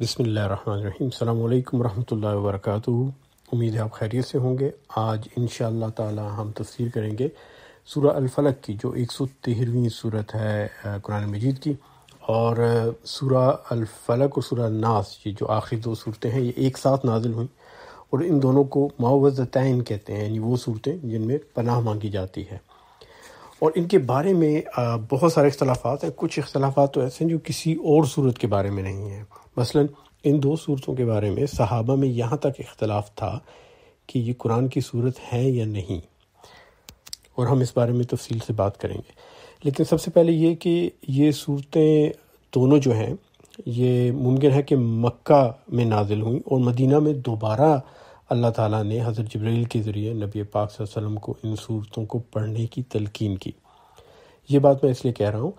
बसमिल अल्लाम वरहमल वर्क उम्मीद है आप खैरियत से होंगे आज इन ताला हम तस्वीर करेंगे सूरह अलफलक की जो एक सौ तेरहवीं सूरत है कुरान मजीद की और सूरह अलफलक और सूरह नास ये जो आखिरी दो सूरतें हैं ये एक साथ नाजिल हुई और इन दोनों को मावज़तैन कहते हैं यानी वो सूरतें जिनमें पनाह मांगी जाती है और इनके बारे में बहुत सारे अख्तलाफा हैं कुछ अख्तलाफा तो ऐसे हैं जो किसी और सूरत के बारे में नहीं हैं मसलन इन दो सूरतों के बारे में सहाबा में यहाँ तक इख्तलाफ था कि ये कुरान की सूरत है या नहीं और हम इस बारे में तफसील से बात करेंगे लेकिन सबसे पहले ये कि ये सूरतें दोनों जो हैं ये मुमकिन है कि मक्का में नाजिल हुई और मदीना में दोबारा अल्लाह ताला ने हज़रत जबरील के ज़रिए नबी पाक वसल्लम को इन सूरतों को पढ़ने की तलकीन की ये बात मैं इसलिए कह रहा हूँ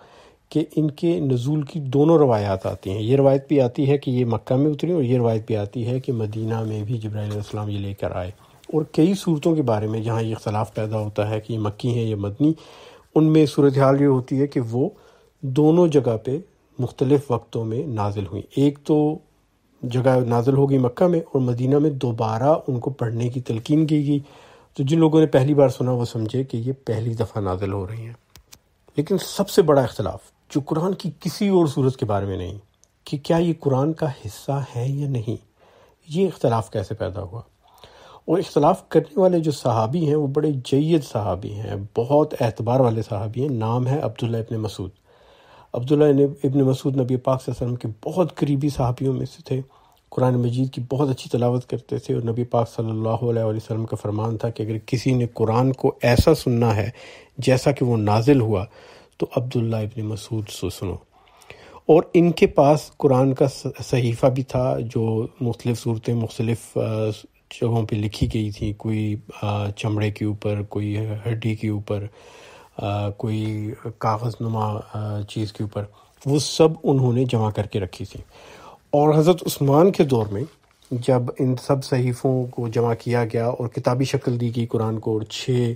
कि इनके नज़ूल की दोनों रवायात आती हैं ये रवायत भी आती है कि ये मक्का में उतरी और ये रवायत भी आती है कि मदीना में भी जबराम ये लेकर आए और कई सूरतों के बारे में जहाँ ये इख्तलाफ पैदा होता है कि ये मक्की हैं या मदनी उनमें सूरत हाल ये होती है कि वो दोनों जगह पे मुख्तलिफ़ वक्तों में नाजिल हुई एक तो जगह नाजल हो गई मक्का में और मदीना में दोबारा उनको पढ़ने की तलकिन की गई तो जिन लोगों ने पहली बार सुना वो समझे कि ये पहली दफ़ा नाजल हो रही हैं लेकिन सबसे बड़ा इख्तलाफ जो कुरान की किसी और सूरत के बारे में नहीं कि क्या ये कुरान का हिस्सा है या नहीं ये इख्तलाफ कैसे पैदा हुआ और इख्तलाफ करने वाले जो सहाबी हैं वो बड़े जैद सहाबी हैं बहुत एतबार वाले सहाबी हैं नाम है अब्दुल्ला इबन मसूद अब्दुल्ला इबन मसूद नबी पाक वसम के बहुत करीबी सहाबियों में से थे कुरान मजीद की बहुत अच्छी तलावत करते थे और नबी पाक सल्लल्लाहु अलैहि वसल्लम का फरमान था कि अगर किसी ने कुरान को ऐसा सुनना है जैसा कि वो नाजिल हुआ तो अब्दुल्ला इबन मसूद से सुनो और इनके पास कुरान का सहीफ़ा भी था जो मुख्तलिफ़ सूरतें मुख्तलिफ़ जगहों पर लिखी गई थी कोई चमड़े के ऊपर कोई हड्डी के ऊपर कोई कागज़ नुमा चीज़ के ऊपर वो सब उन्होंने जमा करके रखी थी और हज़रत उस्मान के दौर में जब इन सब सहीफ़ों को जमा किया गया और किताबी शक्ल दी गई कुरान को और छः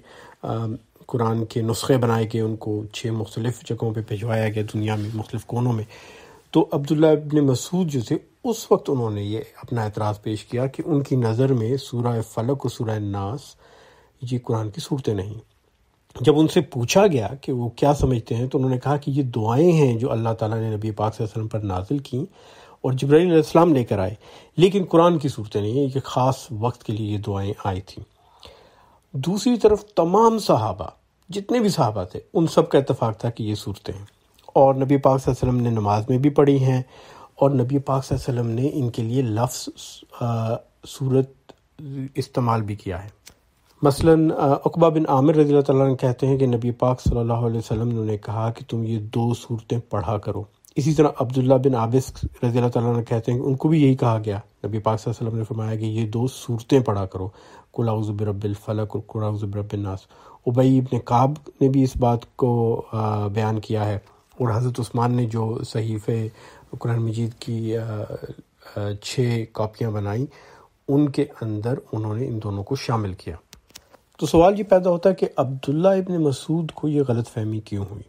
कुरान के नुस्खे बनाए गए उनको छः मुख्तलिफ़ जगहों पर भिजवाया गया दुनिया में मुख्तलिफ कोनों में तो अब्दुल्ला इबन मसूद जो थे उस वक्त उन्होंने ये अपना एतराज़ पेश किया कि उनकी नज़र में सूरा फलक और सूरा नास ये कुरान की सूरतें नहीं जब उनसे पूछा गया कि वो क्या समझते हैं तो उन्होंने कहा कि ये दुआएँ हैं जो अल्लाह ताला ने नबी पाक वसल्लम पर नाजिल की और जब्राईसम लेकर आए लेकिन कुरान की सूरतें नहीं है कि ख़ास वक्त के लिए ये दुआएँ आई थीं दूसरी तरफ तमाम सहाबा जितने भी सहाबा थे उन सब का इतफाक़ था कि ये सूरतें हैं और नबी पाक वसल्लम ने नमाज में भी पढ़ी हैं और नबी पाक वसल्लम ने इनके लिए लफ्ज़ सूरत इस्तेमाल भी किया है मसलन अकबा बिन आमिर रजी तहते हैं कि नबी पाक सल्लल्लाहु अलैहि ने उन्हें कहा कि तुम ये दो सूरतें पढ़ा करो इसी तरह अब्दुल्ला बिन आबिस रजी अल्लाह कहते हैं उनको भी यही कहा गया नबी पाक वसल्लम ने फरमाया कि ये दो सूरतें पढ़ा करो फ़लक और कुलाउज़बिरबिलनास उबई इबन काब ने भी इस बात को बयान किया है और हज़रत उस्मान ने जो सहीफ़े कुरान मजीद की छः कापियाँ बनाई उनके अंदर उन्होंने इन दोनों को शामिल किया तो सवाल ये पैदा होता है कि अब्दुल्ला इबन मसूद को ये गलत फहमी क्यों हुई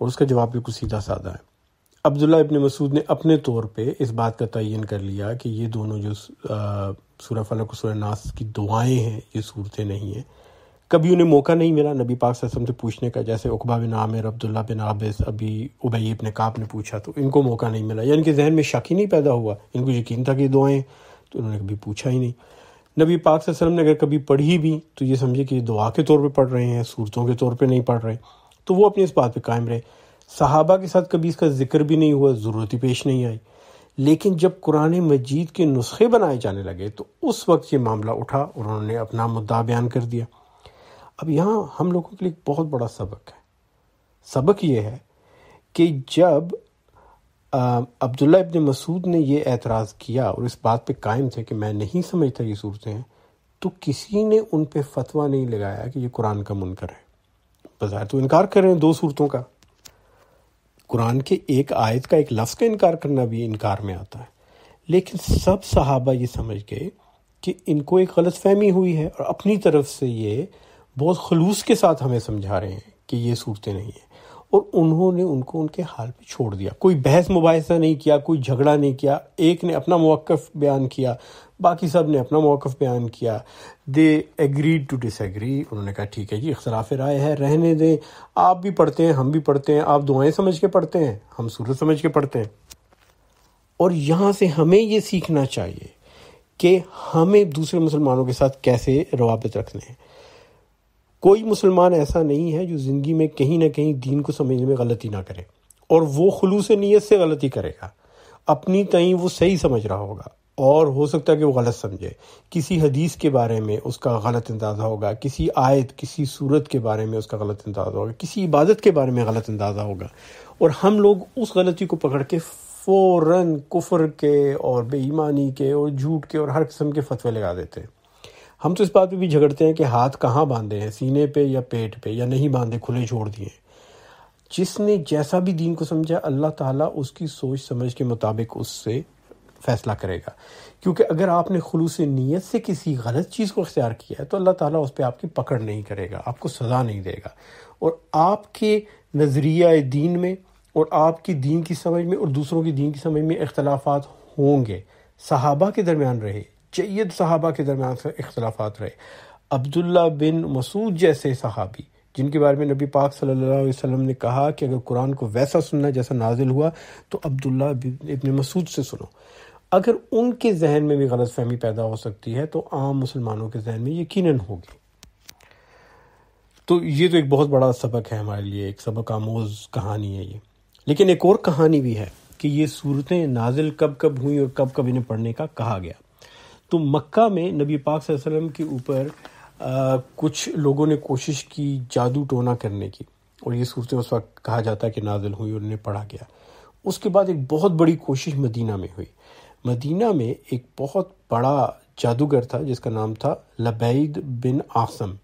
और उसका जवाब बिल्कुल सीधा साधा है अब्दुल्ला इब्ने मसूद ने अपने तौर पे इस बात का तयन कर लिया कि ये दोनों जो सूर्य फलक और नास की दुआएं हैं ये सूरतें नहीं हैं कभी उन्हें मौका नहीं मिला नबी पाक सम से पूछने का जैसे उकबा बिन आमिर अब्दुल्ला बिन आबिस अभी उबई अपने काब ने पूछा तो इनको मौका नहीं मिला या इनके जहन में शक ही नहीं पैदा हुआ इनको यकीन था कि दुआएं तो उन्होंने कभी पूछा ही नहीं नबी पाक वसल्लम ने अगर कभी पढ़ी भी तो ये समझे कि ये दुआ के तौर पर पढ़ रहे हैं सूरतों के तौर पर नहीं पढ़ रहे तो वो अपनी इस बात पर कायम रहे सहाबा के साथ कभी इसका जिक्र भी नहीं हुआ ज़रूरत ही पेश नहीं आई लेकिन जब कुरान मजीद के नुस्खे बनाए जाने लगे तो उस वक्त ये मामला उठा और उन्होंने अपना मुद्दा बयान कर दिया अब यहाँ हम लोगों के लिए एक बहुत बड़ा सबक है सबक ये है कि जब अब्दुल्ला इबन मसूद ने यह एतराज़ किया और इस बात पे कायम थे कि मैं नहीं समझता ये सूरतें हैं तो किसी ने उन पर फतवा नहीं लगाया कि ये कुरान का मुनकर है बजाय तो इनकार कर रहे हैं दो सूरतों का कुरान के एक आयत का एक लफ्ज़ का इनकार करना भी इनकार में आता है लेकिन सब सहाबा ये समझ गए कि इनको एक गलत फहमी हुई है और अपनी तरफ से ये बहुत खलूस के साथ हमें समझा रहे हैं कि ये सूरतें नहीं हैं और उन्होंने उनको उनके हाल पे छोड़ दिया कोई बहस मुबासा नहीं किया कोई झगड़ा नहीं किया एक ने अपना मौक़ बयान किया बाकी सब ने अपना मौक़ बयान किया दे एग्रीड टू डिसएग्री उन्होंने कहा ठीक है जी इख्तलाफ राय है रहने दें आप भी पढ़ते हैं हम भी पढ़ते हैं आप दुआएं समझ के पढ़ते हैं हम सूरत समझ के पढ़ते हैं और यहाँ से हमें ये सीखना चाहिए कि हमें दूसरे मुसलमानों के साथ कैसे रवाबत रखने हैं कोई मुसलमान ऐसा नहीं है जो ज़िंदगी में कहीं ना कहीं दीन को समझने में गलती ना करे और वो खलूस नीयत से गलती करेगा अपनी तई वो सही समझ रहा होगा और हो सकता है कि वो गलत समझे किसी हदीस के बारे में उसका गलत अंदाज़ा होगा किसी आयत किसी सूरत के बारे में उसका गलत अंदाज़ा होगा किसी इबादत के बारे में गलत अंदाज़ा होगा और हम लोग उस गलती को पकड़ के फ़ौर कुफर के और बेईमानी के और झूठ के और हर किस्म के फतवे लगा देते हैं हम तो इस बात पर भी झगड़ते हैं कि हाथ कहाँ बांधे हैं सीने पर या पेट पर या नहीं बांधे खुले छोड़ दिए जिसने जैसा भी दीन को समझा अल्लाह ताला उसकी सोच समझ के मुताबिक उससे फैसला करेगा क्योंकि अगर आपने खलूस नीयत से किसी गलत चीज़ को इख्तियार किया है तो अल्लाह ताला उस पर आपकी पकड़ नहीं करेगा आपको सज़ा नहीं देगा और आपके नज़रिया दीन में और आपकी दीन की समझ में और दूसरों की दीन की समझ में अख्तलाफा होंगे सहाबा के दरमियान रहे जैद सहाबा के दरमियान अख्तलाफा रहे अब्दुल्ला बिन मसूद जैसे सहाबी जिनके बारे में नबी पाक सल्लल्लाहु अलैहि वसल्लम ने कहा कि अगर कुरान को वैसा सुनना जैसा नाजिल हुआ तो अब्दुल्ला इबन मसूद से सुनो अगर उनके जहन में भी गलत फहमी पैदा हो सकती है तो आम मुसलमानों के जहन में यकीन होगी तो ये तो एक बहुत बड़ा सबक है हमारे लिए एक सबक आमोज कहानी है ये लेकिन एक और कहानी भी है कि ये सूरतें नाजिल कब कब हुई और कब कब इन्हें पढ़ने का कहा गया तो मक्का में नबी पाक वसल्लम के ऊपर कुछ लोगों ने कोशिश की जादू टोना करने की और ये सूरतें उस वक्त कहा जाता है कि नाजिल हुई और इन्हें पढ़ा गया उसके बाद एक बहुत बड़ी कोशिश मदीना में हुई मदीना में एक बहुत बड़ा जादूगर था जिसका नाम था लबैद बिन आसम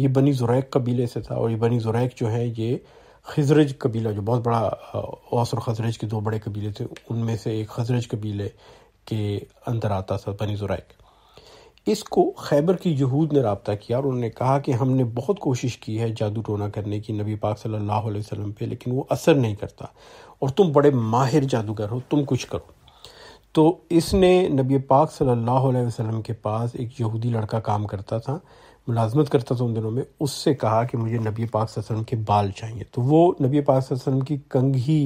ये बनी ज़ुरैक कबीले से था और ये बनी ज़ुरैक जो है ये खजरज कबीला जो बहुत बड़ा औस और खजरज के दो बड़े कबीले थे उनमें से एक खजरज कबीले के अंदर आता था बनी ज़ुरैक इसको खैबर की यहूद ने रबता किया और उन्होंने कहा कि हमने बहुत कोशिश की है जादू टोना करने की नबी पाक सल्लल्लाहु अलैहि वसल्लम पे लेकिन वो असर नहीं करता और तुम बड़े माहिर जादूगर हो तुम कुछ करो तो इसने नबी पाक सल्लल्लाहु अलैहि वसल्लम के पास एक यहूदी लड़का काम करता था मुलाजमत करता था उन दिनों में उससे कहा कि मुझे नबी पाक वसल्लम के बाल चाहिए तो वो नबी पाक वसल्लम की कंघी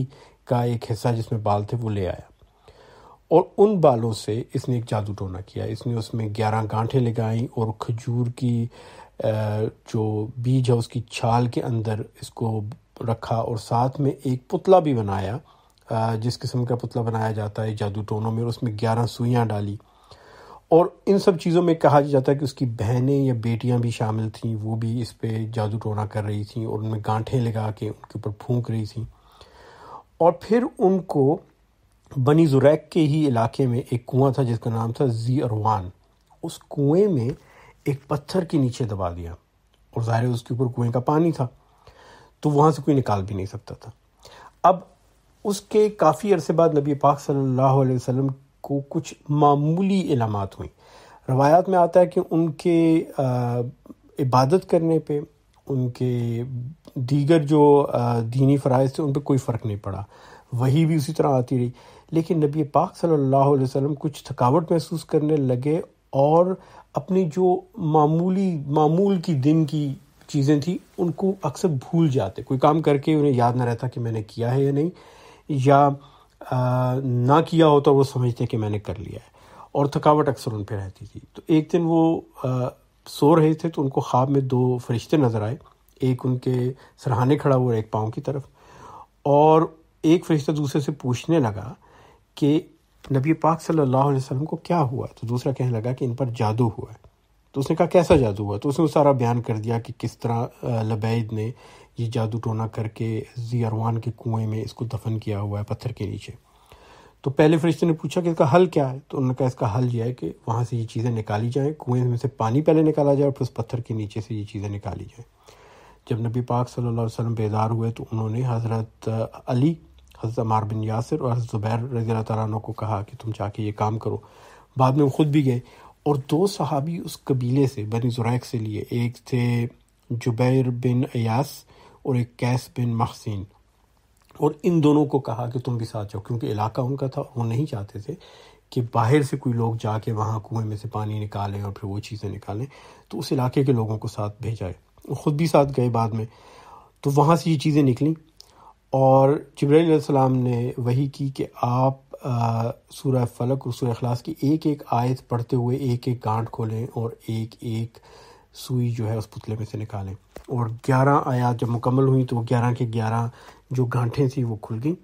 का एक हिस्सा जिसमें बाल थे वो ले आया और उन बालों से इसने एक जादू टोना किया इसने उसमें ग्यारह गांठें लगाई और खजूर की जो बीज है उसकी छाल के अंदर इसको रखा और साथ में एक पुतला भी बनाया जिस किस्म का पुतला बनाया जाता है जादू टोनों में और उसमें ग्यारह सुइयाँ डाली और इन सब चीज़ों में कहा जाता है कि उसकी बहनें या बेटियां भी शामिल थीं वो भी इस पर जादू टोना कर रही थीं और उनमें गांठें लगा के उनके ऊपर फूंक रही थीं और फिर उनको बनी जुरैक के ही इलाके में एक कुआं था जिसका नाम था जी अरवान उस कुएं में एक पत्थर के नीचे दबा दिया और ज़ाहिर उसके ऊपर कुएं का पानी था तो वहाँ से कोई निकाल भी नहीं सकता था अब उसके काफ़ी अरसे बाद नबी पाक सल्लल्लाहु अलैहि वसल्लम को कुछ मामूली इलामत हुई रवायात में आता है कि उनके आ, इबादत करने पे उनके दीगर जो दीनी फ़रज़ थे उन पर कोई फ़र्क नहीं पड़ा वही भी उसी तरह आती रही लेकिन नबी पाक सल्लल्लाहु अलैहि वसल्लम कुछ थकावट महसूस करने लगे और अपनी जो मामूली मामूल की दिन की चीज़ें थी उनको अक्सर भूल जाते कोई काम करके उन्हें याद ना रहता कि मैंने किया है या नहीं या ना किया हो तो वो समझते कि मैंने कर लिया है और थकावट अक्सर उन पर रहती थी तो एक दिन वो आ, सो रहे थे तो उनको ख्वाब में दो फरिश्ते नज़र आए एक उनके सरहाने खड़ा हुआ एक पाँव की तरफ और एक फरिश्ता दूसरे से पूछने लगा कि नबी पाक सल्लल्लाहु अलैहि वसल्लम को क्या हुआ तो दूसरा कहने लगा कि इन पर जादू हुआ है तो उसने कहा कैसा जादू हुआ तो उसने सारा बयान कर दिया कि किस तरह लबैद ने ये जादू टोना करके जियारवान के कुएं में इसको दफन किया हुआ है पत्थर के नीचे तो पहले फरिश्ते ने पूछा कि इसका हल क्या है तो उन्होंने कहा इसका हल यह है कि वहाँ से ये चीज़ें निकाली जाएँ कुएँ में से पानी पहले निकाला जाए और फिर उस पत्थर के नीचे से ये चीज़ें निकाली जाएँ जब नबी पाक सल्लल्लाहु अलैहि वसल्लम बेदार हुए तो उन्होंने हज़रत अली हज़रत अमार बिन यासर और हज़रत ज़ुबैर रजी तारा को कहा कि तुम जाके ये काम करो बाद में वो ख़ुद भी गए और दो सहाबी उस कबीले से बनी ज़ुरैक से लिए एक थे जुबैर बिन अयास और एक कैस बिन महसिन और इन दोनों को कहा कि तुम भी साथ जाओ क्योंकि इलाका उनका था वो नहीं चाहते थे कि बाहर से कोई लोग जाके वहाँ कुएं में से पानी निकालें और फिर वो चीज़ें निकालें तो उस इलाके के लोगों को साथ भेजा है ख़ुद भी साथ गए बाद में तो वहाँ से ये चीज़ें निकली और जबराम ने वही की कि आप सूर्य फलक और सूर्य अखलास की एक एक आयत पढ़ते हुए एक एक गांठ खोलें और एक एक सुई जो है उस पुतले में से निकालें और 11 आयात जब मुकम्मल हुई तो 11 के 11 जो गांठें थी वो खुल गई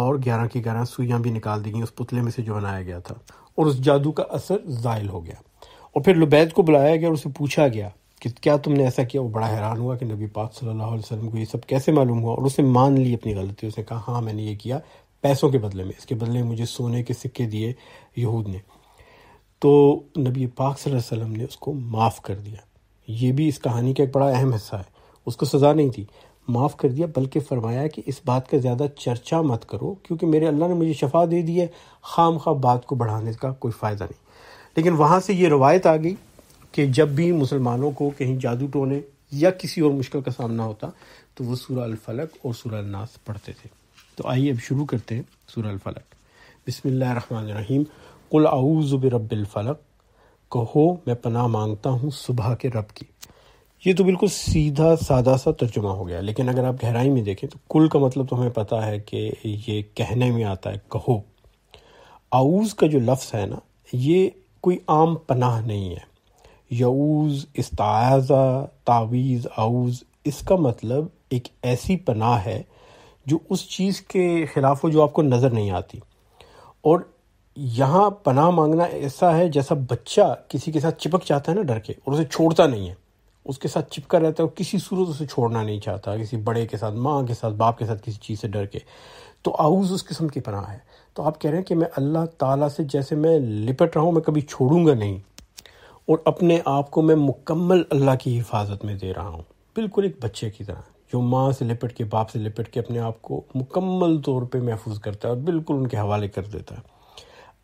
और 11 की 11 सुइयाँ भी निकाल दी गई उस पुतले में से जो बनाया गया था और उस जादू का असर जायल हो गया और फिर लुबैद को बुलाया गया और उसे पूछा गया कि क्या तुमने ऐसा किया वो बड़ा हैरान हुआ कि नबी पाक सल्लल्लाहु अलैहि वसल्लम को ये सब कैसे मालूम हुआ और उसने मान ली अपनी गलती उसने कहा हाँ मैंने ये किया पैसों के बदले में इसके बदले में मुझे सोने के सिक्के दिए यहूद ने तो नबी पाक सल्लल्लाहु अलैहि वसल्लम ने उसको माफ़ कर दिया ये भी इस कहानी का एक बड़ा अहम हिस्सा है उसको सज़ा नहीं थी माफ़ कर दिया बल्कि फरमाया कि इस बात का ज़्यादा चर्चा मत करो क्योंकि मेरे अल्लाह ने मुझे शफा दे दी है खाम खा बात को बढ़ाने का कोई फ़ायदा नहीं लेकिन वहाँ से ये रवायत आ गई कि जब भी मुसलमानों को कहीं जादू टोने या किसी और मुश्किल का सामना होता तो वो सूर अलफलक और सूर अनास पढ़ते थे तो आइए अब शुरू करते हैं सूर अलफलक बसमिल्लर रहीम कुल आऊज़ रबिलफ़लक कहो मैं पनाह मांगता हूँ सुबह के रब की ये तो बिल्कुल सीधा सादा सा तर्जुमा हो गया लेकिन अगर आप गहराई में देखें तो कुल का मतलब तो हमें पता है कि ये कहने में आता है कहो आऊज़ का जो लफ्ज़ है ना ये कोई आम पनाह नहीं है यऊज़ इस्ताज़ा तावीज़ आऊज़ इसका मतलब एक ऐसी पनाह है जो उस चीज़ के ख़िलाफ़ हो जो आपको नज़र नहीं आती और यहाँ पनाह मांगना ऐसा है जैसा बच्चा किसी के साथ चिपक जाता है ना डर के और उसे छोड़ता नहीं है उसके साथ चिपका रहता है और किसी सूरत उसे छोड़ना नहीं चाहता किसी बड़े के साथ माँ के साथ बाप के साथ किसी चीज़ से डर के तो आउज़ उस किस्म की पनाह है तो आप कह रहे हैं कि मैं अल्लाह ताला से जैसे मैं लिपट रहा हूँ मैं कभी छोड़ूंगा नहीं और अपने आप को मैं मुकम्मल अल्लाह की हिफाजत में दे रहा हूँ बिल्कुल एक बच्चे की तरह जो माँ से लिपट के बाप से लिपट के अपने आप को मुकम्मल तौर पर महफूज करता है और बिल्कुल उनके हवाले कर देता है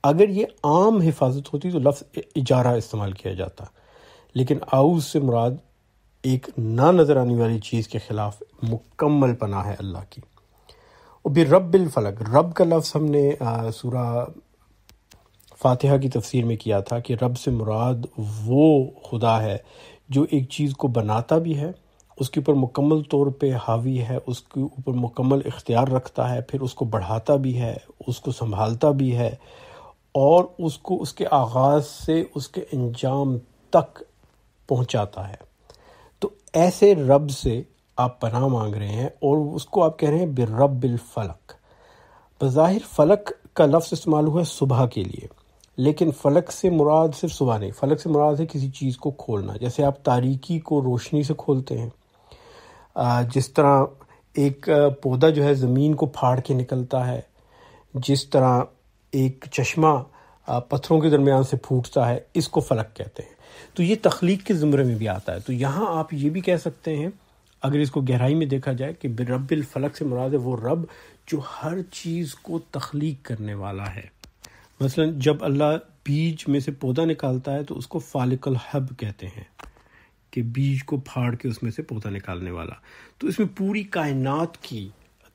अगर ये आम हिफाजत होती तो लफ्ज़ इजारा इस्तेमाल किया जाता लेकिन आउज से मुराद एक ना नज़र आने वाली चीज़ के ख़िलाफ़ मुकम्मल पना है अल्लाह की और भी फलक रब का लफ्ज़ हमने सूरा फातिहा की तफसीर में किया था कि रब से मुराद वो खुदा है जो एक चीज़ को बनाता भी है उसके ऊपर मुकम्मल तौर पे हावी है उसके ऊपर मुकम्मल इख्तियार रखता है फिर उसको बढ़ाता भी है उसको संभालता भी है और उसको उसके आगाज़ से उसके अंजाम तक पहुंचाता है तो ऐसे रब से आप पना मांग रहे हैं और उसको आप कह रहे हैं बिरबिल फ़लक बज़ाहिर फ़लक का लफ्ज़ इस्तेमाल हुआ है सुबह के लिए लेकिन फ़लक से मुराद सिर्फ सुबह नहीं फ़लक से मुराद है किसी चीज़ को खोलना जैसे आप तारीकी को रोशनी से खोलते हैं जिस तरह एक पौधा जो है ज़मीन को फाड़ के निकलता है जिस तरह एक चश्मा पत्थरों के दरमियान से फूटता है इसको फलक कहते हैं तो ये तख्लीक के ज़ुमरे में भी आता है तो यहाँ आप ये भी कह सकते हैं अगर इसको गहराई में देखा जाए कि रब्बिल फलक से मुराद है वो रब जो हर चीज़ को तख्लीक करने वाला है मसलन जब अल्लाह बीज में से पौधा निकालता है तो उसको फालिकल हब कहते हैं कि बीज को फाड़ के उसमें से पौधा निकालने वाला तो इसमें पूरी कायनात की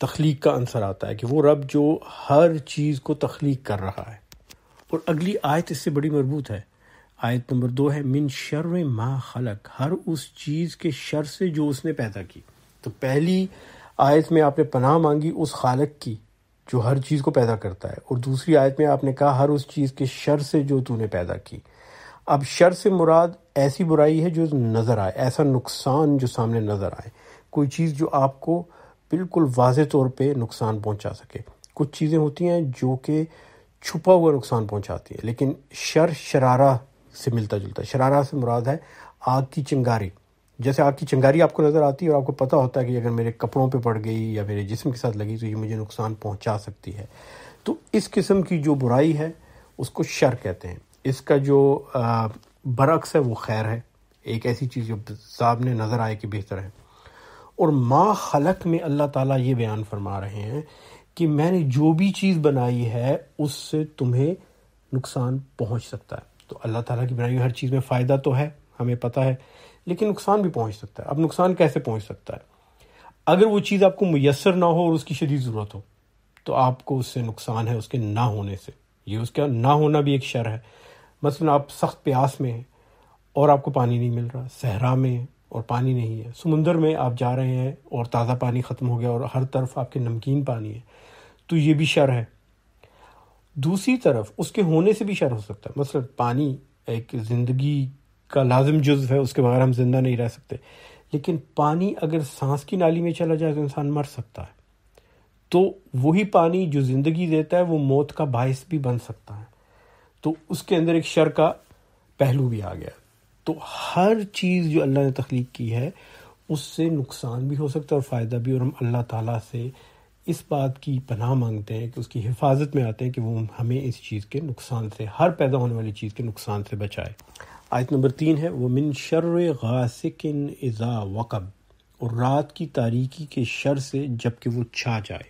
तख्लीक का आंसर आता है कि वो रब जो हर चीज़ को तख्लीक कर रहा है और अगली आयत इससे बड़ी मरबूत है आयत नंबर दो है मिन शर मा खलक हर उस चीज़ के शर से जो उसने पैदा की तो पहली आयत में आपने पनाह मांगी उस खालक की जो हर चीज़ को पैदा करता है और दूसरी आयत में आपने कहा हर उस चीज़ के शर से जो तूने पैदा की अब शर से मुराद ऐसी बुराई है जो नज़र आए ऐसा नुकसान जो सामने नज़र आए कोई चीज़ जो आपको बिल्कुल वाज तौर पर नुकसान पहुँचा सके कुछ चीज़ें होती हैं जो कि छुपा हुआ नुकसान पहुँचाती है लेकिन शर शरारा से मिलता जुलता है शरारा से मुराद है आग की चिंगारी जैसे आग की चिंगारी आपको नज़र आती है और आपको पता होता है कि अगर मेरे कपड़ों पे पड़ गई या मेरे जिस्म के साथ लगी तो ये मुझे नुकसान पहुंचा सकती है तो इस किस्म की जो बुराई है उसको शर कहते हैं इसका जो बरक्स है वो खैर है एक ऐसी चीज़ जो सामने नज़र आए कि बेहतर है और माँ खलक में अल्लाह ताला ये बयान फरमा रहे हैं कि मैंने जो भी चीज़ बनाई है उससे तुम्हें नुकसान पहुँच सकता है तो अल्लाह ताला की बनाई हुई हर चीज़ में फ़ायदा तो है हमें पता है लेकिन नुकसान भी पहुँच सकता है अब नुकसान कैसे पहुँच सकता है अगर वो चीज़ आपको मैसर ना हो और उसकी शदीद ज़रूरत हो तो आपको उससे नुकसान है उसके ना होने से ये उसका ना होना भी एक शर है मसलन आप सख्त प्यास में हैं और आपको पानी नहीं मिल रहा सहरा में और पानी नहीं है समुंदर में आप जा रहे हैं और ताज़ा पानी ख़त्म हो गया और हर तरफ आपके नमकीन पानी है तो ये भी शर है दूसरी तरफ उसके होने से भी शर हो सकता है मसल पानी एक ज़िंदगी का लाजम जुज्व है उसके बगैर हम ज़िंदा नहीं रह सकते लेकिन पानी अगर सांस की नाली में चला जाए तो इंसान मर सकता है तो वही पानी जो ज़िंदगी देता है वो मौत का बायस भी बन सकता है तो उसके अंदर एक शर का पहलू भी आ गया तो हर चीज़ जो अल्लाह ने तख्लीक की है उससे नुकसान भी हो सकता है और फ़ायदा भी और हम अल्लाह ताला से इस बात की पनाह मांगते हैं कि उसकी हिफाजत में आते हैं कि वो हमें इस चीज़ के नुकसान से हर पैदा होने वाली चीज़ के नुकसान से बचाए आयत नंबर तीन है वो मिन शर गासिकिन इज़ा वक़ब और रात की तारीकी के शर से जबकि वो छा जाए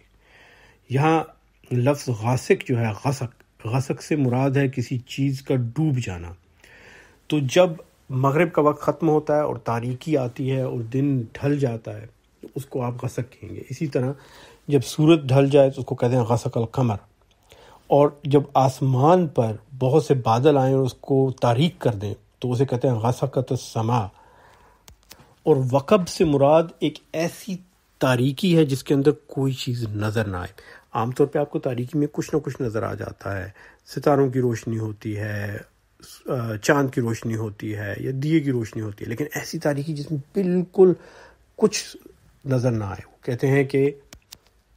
यहाँ लफ्ज़ गासिक जो है गसक गसक से मुराद है किसी चीज़ का डूब जाना तो जब मगरब का वक्त ख़त्म होता है और तारीकी आती है और दिन ढल जाता है तो उसको आप गसक कहेंगे इसी तरह जब सूरज ढल जाए तो उसको कहते हैं गसक कमर और जब आसमान पर बहुत से बादल आए और उसको तारीख कर दें तो उसे कहते हैं गसकत समा और वक़ब से मुराद एक ऐसी तारीकी है जिसके अंदर कोई चीज़ नज़र ना आए आमतौर पर आपको तारीकी में कुछ ना कुछ नज़र आ जाता है सितारों की रोशनी होती है चांद की रोशनी होती है या दिए की रोशनी होती है लेकिन ऐसी तारीखी जिसमें बिल्कुल कुछ नज़र ना आए कहते हैं कि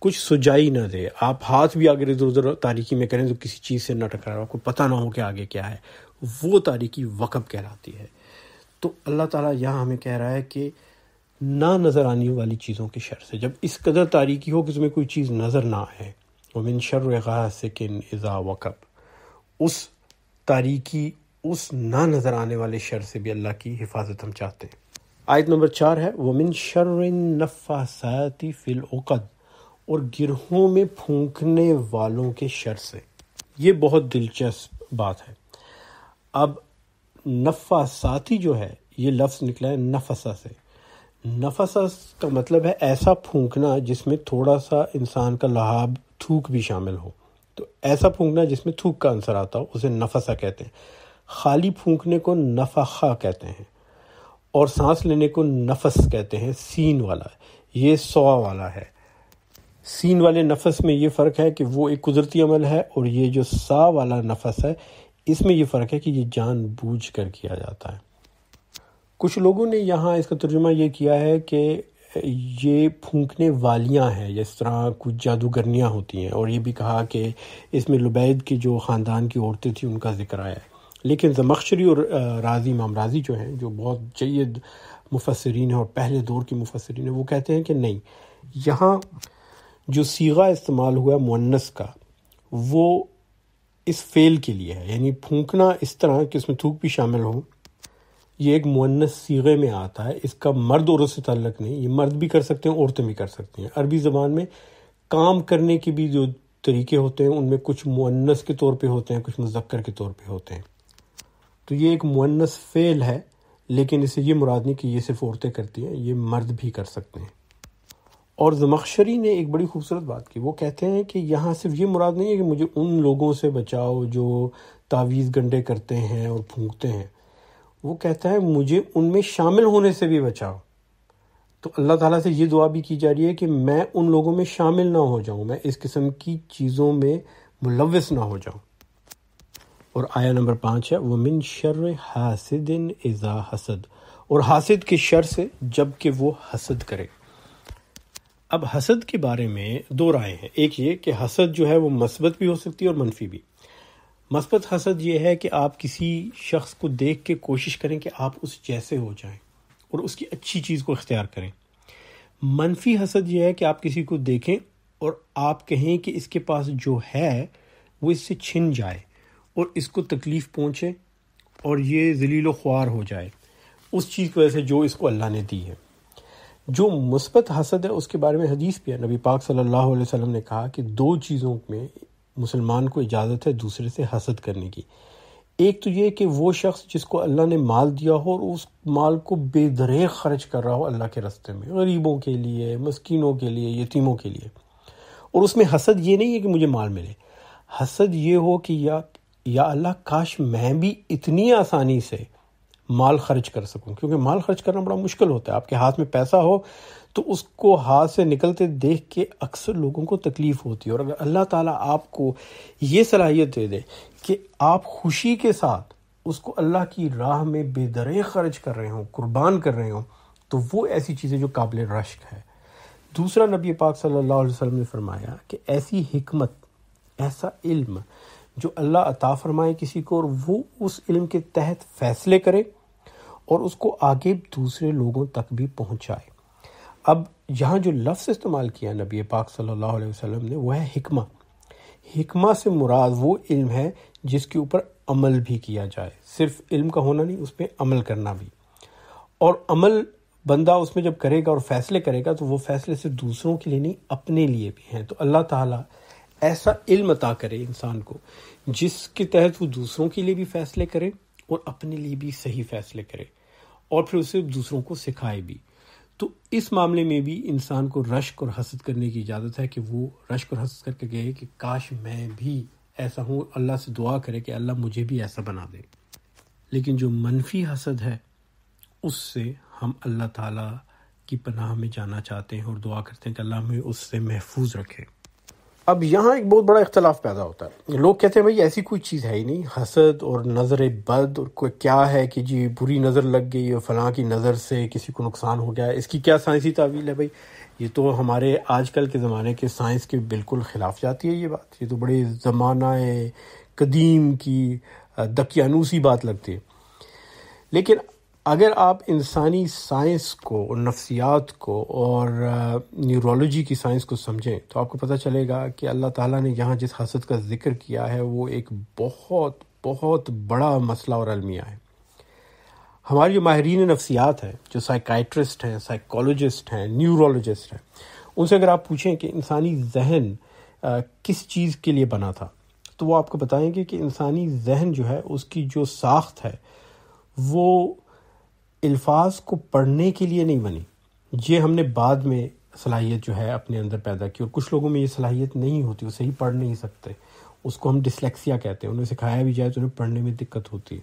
कुछ सुझाई ना दे आप हाथ भी अगर इधर उधर तारीखी में करें तो किसी चीज़ से ना टकरा आपको पता ना हो कि आगे क्या है वो तारीख़ी वक़ब कहलाती है तो अल्लाह ताला यहाँ हमें कह रहा है कि ना नज़र आने वाली चीज़ों के शर से जब इस कदर तारीख़ी हो कि उसमें कोई चीज़ नज़र ना आए वमिन शर किन इज़ा वक़ब उस तारीकी उस ना नज़र आने वाले शर से भी अल्लाह की हिफाजत हम चाहते हैं आयत नंबर चार है मिन शर नफ़ासाती फ़िल उक़द और गिरहों में फूंकने वालों के शर से ये बहुत दिलचस्प बात है अब नफ़ासाती जो है ये लफ्ज़ निकला है नफसा से नफसा का मतलब है ऐसा फूंकना जिसमें थोड़ा सा इंसान का लहाब थूक भी शामिल हो तो ऐसा फूंकना जिसमें थूक का आंसर आता हो उसे नफसा कहते हैं खाली फूंकने को नफाखा कहते हैं और सांस लेने को नफस कहते हैं सीन वाला ये सौ वाला है सीन वाले नफस में ये फ़र्क है कि वो एक कुदरती अमल है और ये जो सा वाला नफस है इसमें ये फ़र्क है कि ये जान बूझ कर किया जाता है कुछ लोगों ने यहाँ इसका तर्जुमा ये किया है कि ये फूंकने वालियां हैं जिस तरह कुछ जादूगरनियाँ होती हैं और ये भी कहा कि इसमें लुबैद की जो ख़ानदान की औरतें थी उनका जिक्र आया है लेकिन जमखशरी और राजी इमाम राजी जो हैं जो बहुत जयद मुफसरीन हैं और पहले दौर के मुफसरीन हैं वो कहते हैं कि नहीं यहाँ जो सीगा इस्तेमाल हुआ मुन्नस का वो इस फेल के लिए है यानी फूंकना इस तरह कि उसमें थूक भी शामिल हो ये एक मुन्नस सीगे में आता है इसका मर्द औरत से तल्लक नहीं ये मर्द भी कर सकते हैं औरतें भी कर सकती हैं अरबी ज़बान में काम करने के भी जो तरीके होते हैं उनमें कुछ मुन्नस के तौर पर होते हैं कुछ मुजक्कर के तौर पर होते हैं तो ये एक मुन्नस फ़ेल है लेकिन इसे ये मुराद नहीं कि ये सिर्फ औरतें करती हैं ये मर्द भी कर सकते हैं और जमखशरी ने एक बड़ी खूबसूरत बात की वो कहते हैं कि यहाँ सिर्फ ये मुराद नहीं है कि मुझे उन लोगों से बचाओ जो तावीज़ गंडे करते हैं और फूंकते हैं वो कहता है मुझे उनमें शामिल होने से भी बचाओ तो अल्लाह ताला से ये दुआ भी की जा रही है कि मैं उन लोगों में शामिल ना हो जाऊं मैं इस किस्म की चीज़ों में मुलविस ना हो जाऊं और आया नंबर पाँच है मिन शर इन एजा हसद और हासिद के शर से जबकि वो हसद करे अब हसद के बारे में दो राय हैं एक ये कि हसद जो है वो मस्बत भी हो सकती है और मनफी भी मस्बत हसद ये है कि आप किसी शख्स को देख के कोशिश करें कि आप उस जैसे हो जाएं और उसकी अच्छी चीज़ को इख्तियार करें मनफी हसद ये है कि आप किसी को देखें और आप कहें कि इसके पास जो है वो इससे छिन जाए और इसको तकलीफ़ पहुँचे और ये जलील ख्वार हो जाए उस चीज़ की वजह से जो इसको अल्लाह ने दी है जो मुस्बत हसद है उसके बारे में हदीस भी है नबी पाक सल्लल्लाहु अलैहि वसल्लम ने कहा कि दो चीज़ों में मुसलमान को इजाज़त है दूसरे से हसद करने की एक तो ये कि वो शख्स जिसको अल्लाह ने माल दिया हो और उस माल को बेदरे खर्च कर रहा हो अल्लाह के रस्ते में गरीबों के लिए मस्किनों के लिए यतीमों के लिए और उसमें हसद ये नहीं है कि मुझे माल मिले हसद ये हो कि या या अल्लाह काश मैं भी इतनी आसानी से माल खर्च कर सकूं क्योंकि माल खर्च करना बड़ा मुश्किल होता है आपके हाथ में पैसा हो तो उसको हाथ से निकलते देख के अक्सर लोगों को तकलीफ़ होती है और अगर अल्लाह ताला आपको ये सलाहियत दे दे कि आप खुशी के साथ उसको अल्लाह की राह में बेदरे खर्च कर रहे हों कुर्बान कर रहे हों तो वो ऐसी चीज़ें जो काबिल रश्क है दूसरा नबी पाक सल्लल्लाहु अलैहि वसल्लम ने फरमाया कि ऐसी हमत ऐसा इल्म जो अल्लाह अता फरमाए किसी को और वो उस इल्म के तहत फ़ैसले करे और उसको आगे दूसरे लोगों तक भी पहुँचाए अब यहाँ जो लफ्ज़ इस्तेमाल किया नबी पाक सल्लल्लाहु अलैहि वसल्लम ने वह है हिकमा हिकमा से मुराद वो इल्म है जिसके ऊपर अमल भी किया जाए सिर्फ इल्म का होना नहीं उस पर अमल करना भी और अमल बंदा उसमें जब करेगा और फैसले करेगा तो वो फैसले सिर्फ दूसरों के लिए नहीं अपने लिए भी हैं तो अल्लाह ताला ऐसा इल्म अता करे इंसान को जिसके तहत वो दूसरों के लिए भी फैसले करे और अपने लिए भी सही फैसले करे और फिर उसे दूसरों को सिखाए भी तो इस मामले में भी इंसान को रश्क और हसद करने की इजाज़त है कि वो रश्क और हसद करके गए कि काश मैं भी ऐसा हूँ अल्लाह से दुआ करे कि अल्लाह मुझे भी ऐसा बना दे लेकिन जो मनफी हसद है उससे हम अल्लाह ताला की पनाह में जाना चाहते हैं और दुआ करते हैं कि अल्लाह हमें उससे महफूज रखें अब यहाँ एक बहुत बड़ा इख्तलाफ पैदा होता है लोग कहते हैं भाई ऐसी कोई चीज़ है ही नहीं हसद और नज़र बद और कोई क्या है कि जी बुरी नज़र लग गई और फलां की नज़र से किसी को नुकसान हो गया इसकी क्या साइंसी तावील है भाई ये तो हमारे आजकल के ज़माने के साइंस के बिल्कुल ख़िलाफ़ जाती है ये बात ये तो बड़े ज़माना कदीम की दकियानूसी बात लगती है लेकिन अगर आप इंसानी साइंस को और नफसियात को और न्यूरोलॉजी की साइंस को समझें तो आपको पता चलेगा कि अल्लाह ताला ने यहाँ जिस हसद का जिक्र किया है वो एक बहुत बहुत बड़ा मसला और अलमिया है हमारे जो माहरीन नफसियात हैं जो साइकाइट्रिस्ट हैं साइकोलॉजिस्ट हैं न्यूरोलॉजिस्ट हैं उनसे अगर आप पूछें कि इंसानी जहन किस चीज़ के लिए बना था तो वो आपको बताएंगे कि इंसानी जहन जो है उसकी जो साख्त है वो अल्फाज को पढ़ने के लिए नहीं बनी ये हमने बाद में सलाहियत जो है अपने अंदर पैदा की और कुछ लोगों में ये सलाहियत नहीं होती वो सही पढ़ नहीं सकते उसको हम डिसलेक्सिया कहते हैं उन्हें सिखाया भी जाए तो उन्हें पढ़ने में दिक्कत होती है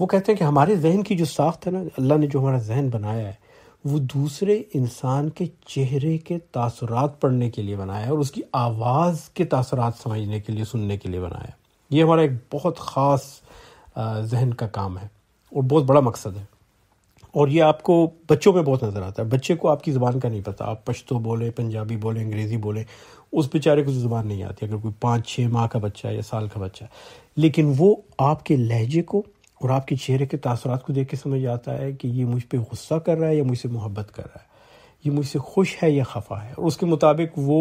वो कहते हैं कि हमारे जहन की जो साख्त है ना अल्लाह ने जो हमारा जहन बनाया है वो दूसरे इंसान के चेहरे के तासरात पढ़ने के लिए बनाया है और उसकी आवाज़ के तासरात समझने के लिए सुनने के लिए बनाया है ये हमारा एक बहुत ख़ास जहन का काम है और बहुत बड़ा मकसद है और ये आपको बच्चों में बहुत नज़र आता है बच्चे को आपकी ज़बान का नहीं पता आप पश्तो बोले पंजाबी बोले अंग्रेज़ी बोले उस बेचारे को जबान नहीं आती अगर कोई पाँच छः माह का बच्चा है या साल का बच्चा है लेकिन वो आपके लहजे को और आपके चेहरे के तासरात को देख के समझ आता है कि ये मुझ पर गुस्सा कर रहा है या मुझसे मोहब्बत कर रहा है ये मुझसे खुश है या खफा है और उसके मुताबिक वो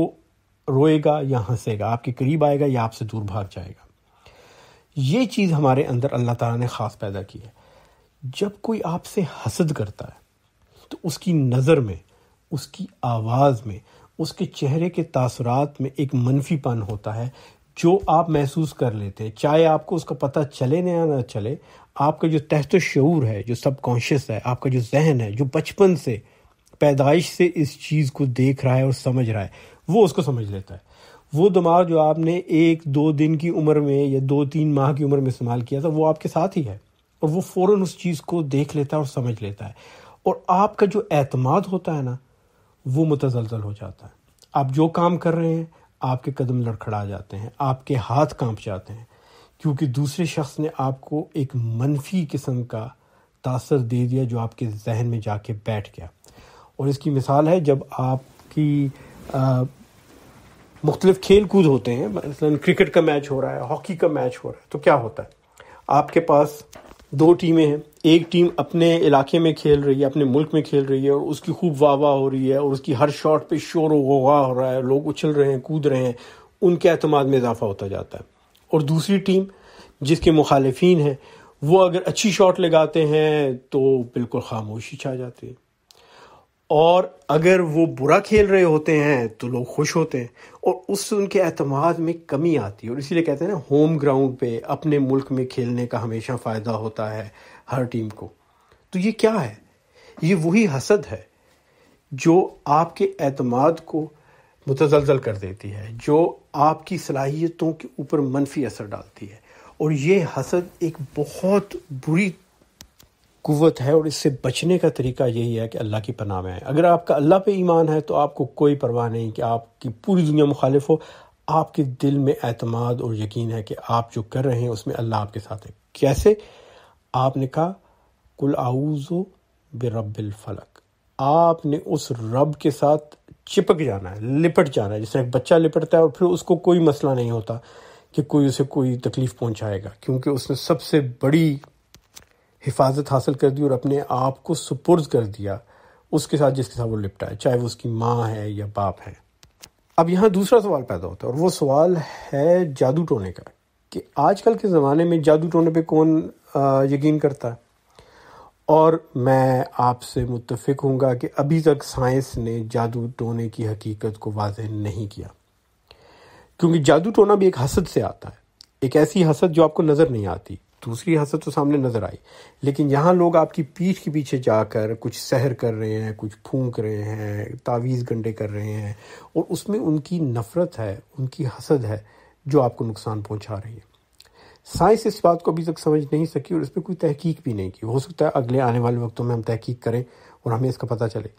रोएगा या हंसेगा आपके करीब आएगा या आपसे दूर भाग जाएगा ये चीज़ हमारे अंदर अल्लाह ताला ने ख़ास पैदा की है जब कोई आपसे हसद करता है तो उसकी नज़र में उसकी आवाज़ में उसके चेहरे के तासरात में एक मनफीपन होता है जो आप महसूस कर लेते हैं चाहे आपको उसका पता चले या ना चले आपका जो तहत शूर है जो सबकॉन्शियस है आपका जो जहन है जो बचपन से पैदाइश से इस चीज़ को देख रहा है और समझ रहा है वो उसको समझ लेता है वो दिमाग जो आपने एक दो दिन की उम्र में या दो तीन माह की उम्र में इस्तेमाल किया था वो आपके साथ ही है और वो फ़ौर उस चीज़ को देख लेता है और समझ लेता है और आपका जो अतमाद होता है ना वो मुतजलजल हो जाता है आप जो काम कर रहे हैं आपके कदम लड़खड़ा जाते हैं आपके हाथ कांप जाते हैं क्योंकि दूसरे शख्स ने आपको एक मनफी किस्म का तासर दे दिया जो आपके जहन में जाके बैठ गया और इसकी मिसाल है जब आपकी मुख्तलिफ खेल कूद होते हैं मसलन मतलब क्रिकेट का मैच हो रहा है हॉकी का मैच हो रहा है तो क्या होता है आपके पास दो टीमें हैं एक टीम अपने इलाके में खेल रही है अपने मुल्क में खेल रही है और उसकी खूब वाह वाह हो रही है और उसकी हर शॉट पे शोर वाह हो रहा है लोग उछल रहे हैं कूद रहे हैं उनके अहतमाद में इजाफा होता जाता है और दूसरी टीम जिसके मुखालफी हैं वो अगर अच्छी शॉट लगाते हैं तो बिल्कुल खामोशी छा जाती है और अगर वो बुरा खेल रहे होते हैं तो लोग खुश होते हैं और उससे उनके अतमाद में कमी आती है और इसीलिए कहते हैं ना होम ग्राउंड पे अपने मुल्क में खेलने का हमेशा फ़ायदा होता है हर टीम को तो ये क्या है ये वही हसद है जो आपके अतमाद को मुतजलजल कर देती है जो आपकी सलाहियतों के ऊपर मनफी असर डालती है और ये हसद एक बहुत बुरी कुत है और इससे बचने का तरीका यही है कि अल्लाह की पनाह में आए अगर आपका अल्लाह पे ईमान है तो आपको कोई परवाह नहीं कि आपकी पूरी दुनिया मुखालिफ हो आपके दिल में अतमाद और यकीन है कि आप जो कर रहे हैं उसमें अल्लाह आपके साथ है कैसे आपने कहा कुल आउज़ो फलक आपने उस रब के साथ चिपक जाना है लिपट जाना है जिसमें एक बच्चा लिपटता है और फिर उसको कोई मसला नहीं होता कि कोई उसे कोई तकलीफ़ पहुंचाएगा क्योंकि उसने सबसे बड़ी हिफाजत हासिल कर दी और अपने आप को सुपुर्द कर दिया उसके साथ जिसके साथ वो लिपटा है चाहे वो उसकी माँ है या बाप है अब यहाँ दूसरा सवाल पैदा होता है और वो सवाल है जादू टोने का कि आजकल के ज़माने में जादू टोने पे कौन यकीन करता है और मैं आपसे मुतफिक हूँ कि अभी तक साइंस ने जादू टोने की हकीकत को वाज नहीं किया क्योंकि जादू टोना भी एक हसद से आता है एक ऐसी हसद जो आपको नज़र नहीं आती दूसरी हसद तो सामने नज़र आई लेकिन यहाँ लोग आपकी पीठ के पीछे जाकर कुछ सहर कर रहे हैं कुछ फूंक रहे हैं तावीज़ गंडे कर रहे हैं और उसमें उनकी नफ़रत है उनकी हसद है जो आपको नुकसान पहुँचा रही है साइंस इस बात को अभी तक समझ नहीं सकी और इस पर कोई तहकीक भी नहीं की हो सकता है अगले आने वाले वक्तों में हम तहकीक करें और हमें इसका पता चले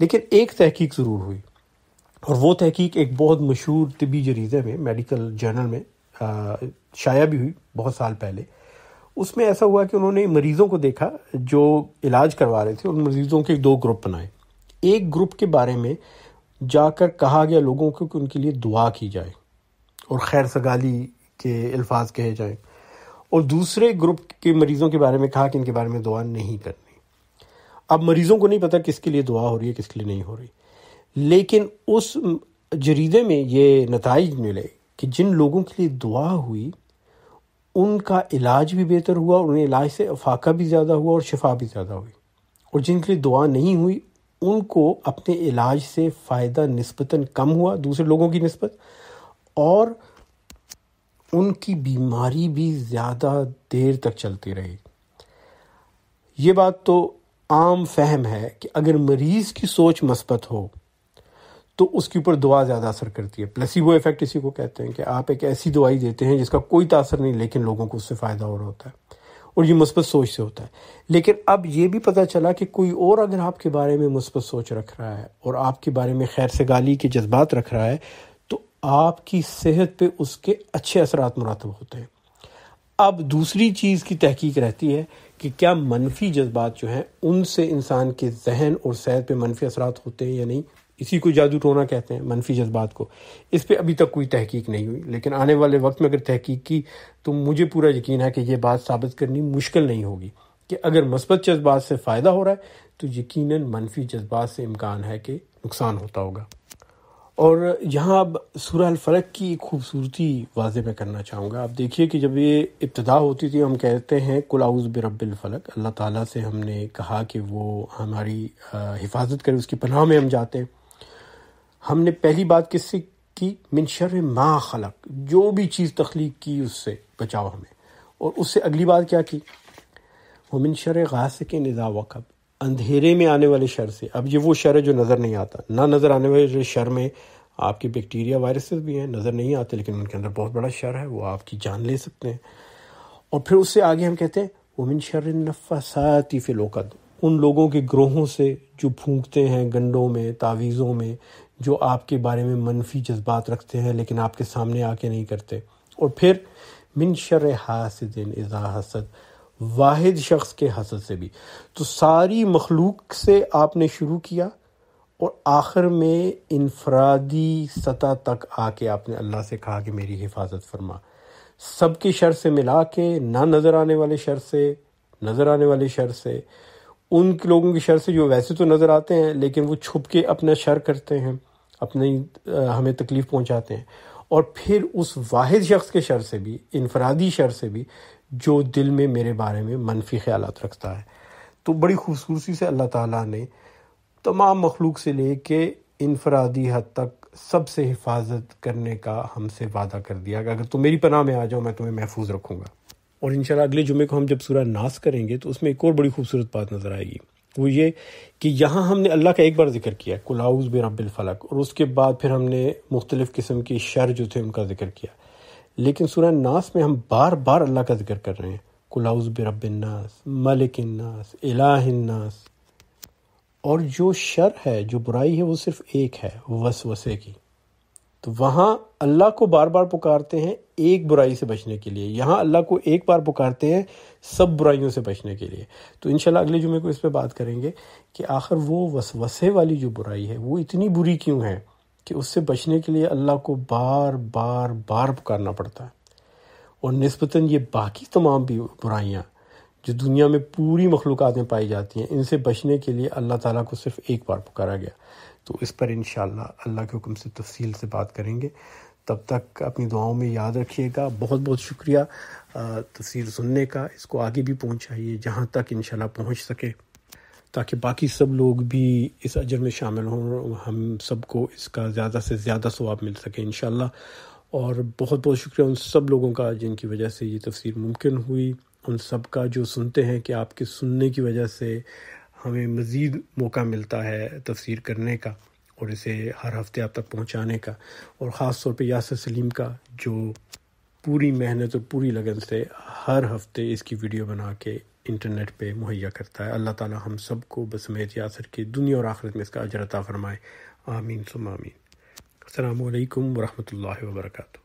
लेकिन एक तहकीक ज़रूर हुई और वो तहकीक एक बहुत मशहूर तबी जरीदे में मेडिकल जर्नल में शाया भी हुई बहुत साल पहले उसमें ऐसा हुआ कि उन्होंने मरीज़ों को देखा जो इलाज करवा रहे थे उन मरीज़ों के दो ग्रुप बनाए एक ग्रुप के बारे में जाकर कहा गया लोगों को कि उनके लिए दुआ की जाए और खैर सगाली के अल्फाज कहे जाएं और दूसरे ग्रुप के मरीज़ों के बारे में कहा कि इनके बारे में दुआ नहीं करनी अब मरीज़ों को नहीं पता किसके लिए दुआ हो रही है किसके लिए नहीं हो रही लेकिन उस जरीदे में ये नतज मिले कि जिन लोगों के लिए दुआ हुई उनका इलाज भी बेहतर हुआ और उन्हें इलाज से अफाका भी ज़्यादा हुआ और शिफा भी ज़्यादा हुई और जिनके लिए दुआ नहीं हुई उनको अपने इलाज से फ़ायदा नस्बता कम हुआ दूसरे लोगों की नस्बत और उनकी बीमारी भी ज़्यादा देर तक चलती रही ये बात तो आम फहम है कि अगर मरीज़ की सोच मस्बत हो तो उसके ऊपर दवा ज़्यादा असर करती है वो इफेक्ट इसी को कहते हैं कि आप एक ऐसी दवाई देते हैं जिसका कोई तासर तो नहीं लेकिन लोगों को उससे फ़ायदा हो रहा होता है और ये मुस्बत सोच से होता है लेकिन अब ये भी पता चला कि कोई और अगर आपके बारे में मुस्बत सोच रख रहा है और आपके बारे में खैर से गाली के जज्बात रख रहा है तो आपकी सेहत पे उसके अच्छे असरात मुरातब होते हैं अब दूसरी चीज़ की तहकीक रहती है कि क्या मनफी जज्बात जो हैं उनसे इंसान के जहन और सेहत पे मनफी असरात होते हैं या नहीं इसी को जादू टोना कहते हैं मनफी जज्बात को इस पर अभी तक कोई तहकीक नहीं हुई लेकिन आने वाले वक्त में अगर तहकीक की तो मुझे पूरा यकीन है कि यह बात साबित करनी मुश्किल नहीं होगी कि अगर मस्बत जज्बात से फ़ायदा हो रहा है तो यकीन मनफी जज्बात से इम्कान है कि नुकसान होता होगा और यहाँ अब सूरह फलक की खूबसूरती वाजे में करना चाहूँगा आप देखिए कि जब ये इब्तदा होती थी हम कहते हैं कुलाउज़ बरबिल फलक अल्लाह ताली से हमने कहा कि वो हमारी हिफाजत करे उसकी पनाह में हम जाते हैं हमने पहली बात किससे की मिनशर माँ खलक जो भी चीज़ तख्लीक की उससे बचाओ हमें और उससे अगली बात क्या की वो मिनशर गास के निज़ा वक़ब अंधेरे में आने वाले शर से अब ये वो शर है जो नज़र नहीं आता ना नज़र आने वाले शर में आपके बैक्टीरिया वायरसेस भी हैं नज़र नहीं आते लेकिन उनके अंदर बहुत बड़ा शर है वो आपकी जान ले सकते हैं और फिर उससे आगे हम कहते हैं वमिन शर नफ़ासाती फिलोकत उन लोगों के ग्रोहों से जो फूकते हैं गंडों में तावीज़ों में जो आपके बारे में मनफी जज्बात रखते हैं लेकिन आपके सामने आके नहीं करते और फिर मिन शर हासदिन इज़ा हसद वाहिद शख्स के हसद से भी तो सारी मखलूक से आपने शुरू किया और आखिर में इनफरादी सतह तक आके आपने अल्लाह से कहा कि मेरी हिफाजत फरमा सबके शर से मिला के ना नज़र आने वाले शर से नज़र आने वाले शर से उन लोगों के शर से जो वैसे तो नज़र आते हैं लेकिन वो छुप के अपना शर करते हैं अपनी हमें तकलीफ़ पहुंचाते हैं और फिर उस वाहिद शख्स के शर से भी इनफरादी शर से भी जो दिल में मेरे बारे में मनफी ख्याल रखता है तो बड़ी खूबसूरती से अल्लाह ताला ने तमाम मखलूक से ले के इनफरादी हद तक सबसे हिफाजत करने का हमसे वादा कर दिया कि अगर तुम मेरी पनाह में आ जाओ मैं तुम्हें महफूज रखूँगा और इन अगले जुमे को हम जब सूर्य नाश करेंगे तो उसमें एक और बड़ी खूबसूरत बात नज़र आएगी वो ये कि यहाँ हमने अल्लाह का एक बार जिक्र किया कुलाउज़ बे फलक और उसके बाद फिर हमने मुख्तलिफ़ किस्म के शर जो थे उनका जिक्र किया लेकिन सूर्य नास में हम बार बार अल्लाह का जिक्र कर रहे हैं कुलाउज़ बे रबिननास मलिकन्नास अलास और जो शर है जो बुराई है वो सिर्फ़ एक है वस वसे की तो वहाँ अल्लाह को बार बार पुकारते हैं एक बुराई से बचने के लिए यहाँ अल्लाह को एक बार पुकारते हैं सब बुराइयों से बचने के लिए तो इन अगले जुमे को इस पर बात करेंगे कि आखिर वो वसवसे वाली जो बुराई है वो इतनी बुरी क्यों है कि उससे बचने के लिए अल्लाह को बार बार बार पुकारना पड़ता है और नस्बता ये बाकी तमाम भी बुराइयाँ जो दुनिया में पूरी मखलूक में पाई जाती हैं इनसे बचने के लिए अल्लाह ताला को सिर्फ एक बार पुकारा गया तो इस पर इन अल्लाह के हुक्म से तफसील से बात करेंगे तब तक अपनी दुआओं में याद रखिएगा बहुत बहुत शुक्रिया तफसीर सुनने का इसको आगे भी पहुँचाइए जहाँ तक इन पहुँच सके ताकि बाकी सब लोग भी इस अजर में शामिल हों हम सबको इसका ज़्यादा से ज़्यादा स्वाब मिल सके इन और बहुत बहुत शुक्रिया उन सब लोगों का जिनकी वजह से ये तफसीर मुमकिन हुई उन सब का जो सुनते हैं कि आपके सुनने की वजह से हमें मज़ीद मौका मिलता है तफसीर करने का और इसे हर हफ्ते आप तक पहुंचाने का और ख़ास तौर पे यासर सलीम का जो पूरी मेहनत और पूरी लगन से हर हफ्ते इसकी वीडियो बना के इंटरनेट पे मुहैया करता है अल्लाह ताला हम सबको बसमेत यासर के दुनिया और आखिरत में इसका अजरता फरमाए आमीन सुम आमीन अल्लाम वरहमल वर्का